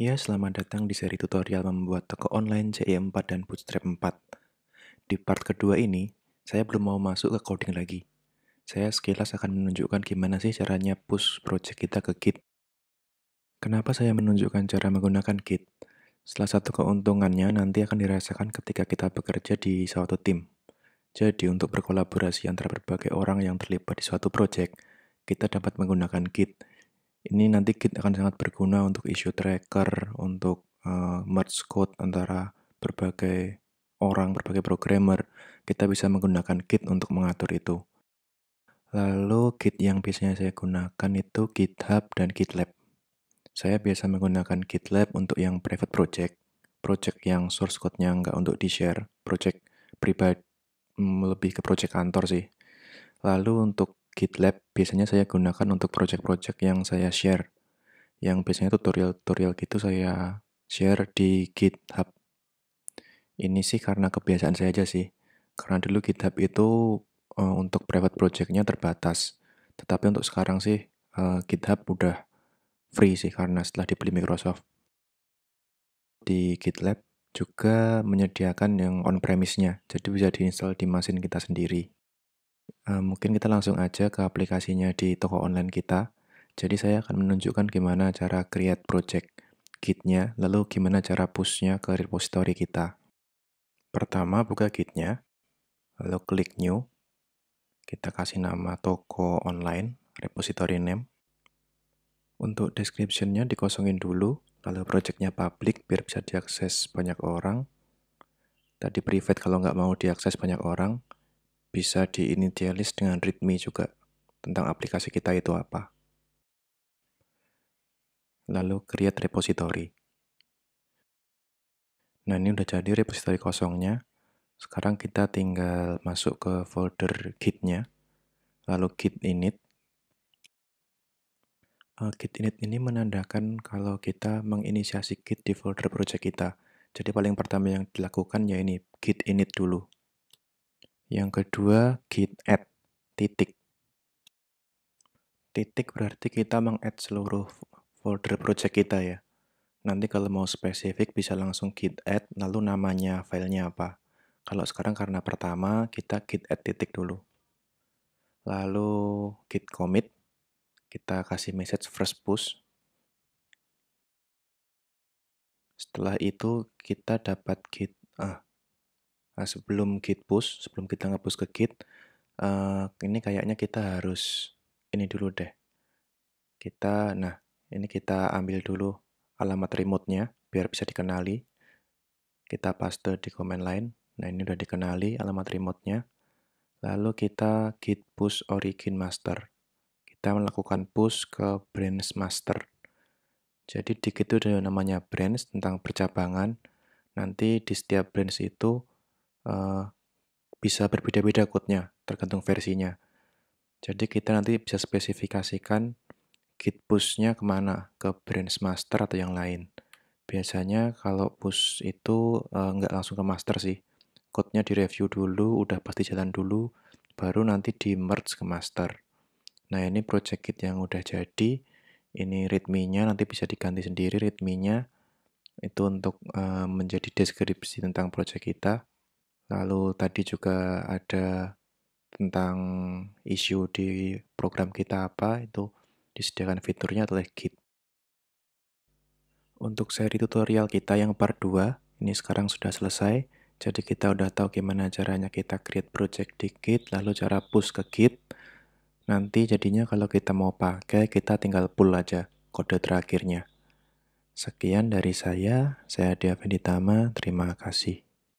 Ya, selamat datang di seri tutorial membuat toko online CI4 dan Bootstrap 4. Di part kedua ini, saya belum mau masuk ke coding lagi. Saya sekilas akan menunjukkan gimana sih caranya push project kita ke Git. Kenapa saya menunjukkan cara menggunakan Git? Salah satu keuntungannya nanti akan dirasakan ketika kita bekerja di suatu tim. Jadi untuk berkolaborasi antara berbagai orang yang terlibat di suatu project, kita dapat menggunakan Git ini nanti kit akan sangat berguna untuk issue tracker, untuk uh, merge code antara berbagai orang, berbagai programmer. Kita bisa menggunakan kit untuk mengatur itu. Lalu kit yang biasanya saya gunakan itu GitHub dan GitLab. Saya biasa menggunakan GitLab untuk yang private project, project yang source code-nya nggak untuk di-share, project pribadi, mm, lebih ke project kantor sih. Lalu untuk GitLab biasanya saya gunakan untuk project-project yang saya share. Yang biasanya tutorial-tutorial gitu saya share di GitHub. Ini sih karena kebiasaan saya aja sih. Karena dulu GitHub itu uh, untuk private projectnya terbatas. Tetapi untuk sekarang sih uh, GitHub udah free sih karena setelah dibeli Microsoft. Di GitLab juga menyediakan yang on-premise-nya, jadi bisa diinstal di mesin kita sendiri. Eh, mungkin kita langsung aja ke aplikasinya di toko online kita. Jadi saya akan menunjukkan gimana cara create project kitnya, lalu gimana cara pushnya ke repository kita. Pertama buka kitnya, lalu klik new, kita kasih nama toko online, repository name. Untuk description-nya dikosongin dulu, lalu project-nya public biar bisa diakses banyak orang. Tadi private kalau nggak mau diakses banyak orang, bisa diinitialis dengan readme juga tentang aplikasi kita itu apa. Lalu create repository. Nah ini udah jadi repository kosongnya. Sekarang kita tinggal masuk ke folder gitnya. Lalu git init. Uh, git init ini menandakan kalau kita menginisiasi git di folder project kita. Jadi paling pertama yang dilakukan ya ini git init dulu. Yang kedua, git add titik. Titik berarti kita meng-add seluruh folder project kita ya. Nanti kalau mau spesifik bisa langsung git add, lalu namanya filenya apa. Kalau sekarang karena pertama, kita git add titik dulu. Lalu git commit, kita kasih message first push. Setelah itu kita dapat git, ah, uh, sebelum git push, sebelum kita ngepush ke git, uh, eh, ini kayaknya kita harus ini dulu deh. Kita, nah ini kita ambil dulu alamat remote-nya biar bisa dikenali. Kita paste di command line. Nah ini udah dikenali alamat remote-nya. Lalu kita git push origin master. Kita melakukan push ke branch master. Jadi di itu ada namanya branch tentang percabangan. Nanti di setiap branch itu Eh, bisa berbeda-beda code-nya tergantung versinya. Jadi kita nanti bisa spesifikasikan git push-nya kemana, ke branch master atau yang lain. Biasanya kalau push itu uh, nggak langsung ke master sih. Code-nya direview dulu, udah pasti jalan dulu, baru nanti di merge ke master. Nah ini project kit yang udah jadi, ini readme-nya nanti bisa diganti sendiri readme-nya, itu untuk uh, menjadi deskripsi tentang project kita Lalu tadi juga ada tentang isu di program kita apa itu disediakan fiturnya oleh Git. Untuk seri tutorial kita yang part 2, ini sekarang sudah selesai. Jadi kita udah tahu gimana caranya kita create project di Git, lalu cara push ke Git. Nanti jadinya kalau kita mau pakai, kita tinggal pull aja kode terakhirnya. Sekian dari saya, saya Devi Tama, terima kasih.